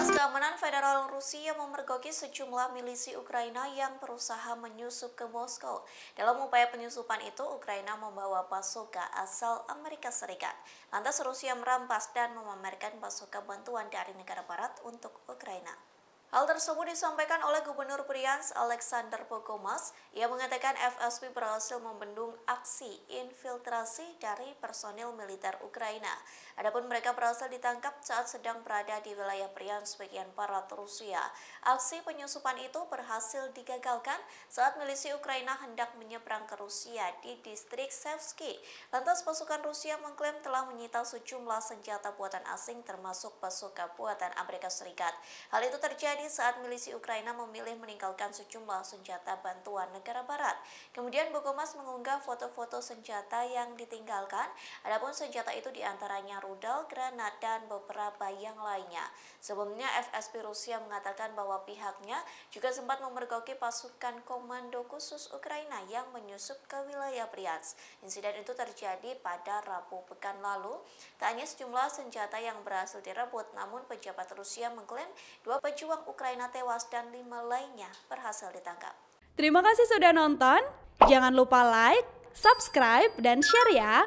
Dinas Keamanan Federal Rusia memergoki sejumlah milisi Ukraina yang berusaha menyusup ke Moskow. Dalam upaya penyusupan itu, Ukraina membawa pasukan asal Amerika Serikat. Lantas Rusia merampas dan memamerkan pasukan bantuan dari negara barat untuk Ukraina. Hal tersebut disampaikan oleh Gubernur Prians Alexander Pokomas. Ia mengatakan FSB berhasil membendung aksi infiltrasi dari personil militer Ukraina. Adapun mereka berhasil ditangkap saat sedang berada di wilayah Prians bagian barat Rusia. Aksi penyusupan itu berhasil digagalkan saat milisi Ukraina hendak menyeberang ke Rusia di distrik Sevsky. Lantas pasukan Rusia mengklaim telah menyita sejumlah senjata buatan asing termasuk pasukan buatan Amerika Serikat. Hal itu terjadi terjadi saat milisi Ukraina memilih meninggalkan sejumlah senjata bantuan negara barat. Kemudian Bogomas mengunggah foto-foto senjata yang ditinggalkan, adapun senjata itu diantaranya rudal, granat, dan beberapa yang lainnya. Sebelumnya FSB Rusia mengatakan bahwa pihaknya juga sempat memergoki pasukan komando khusus Ukraina yang menyusup ke wilayah Briansk. Insiden itu terjadi pada Rabu pekan lalu. Tak hanya sejumlah senjata yang berhasil direbut, namun pejabat Rusia mengklaim dua pejuang Ukraina tewas dan lima lainnya berhasil ditangkap. Terima kasih sudah nonton. Jangan lupa like, subscribe, dan share ya.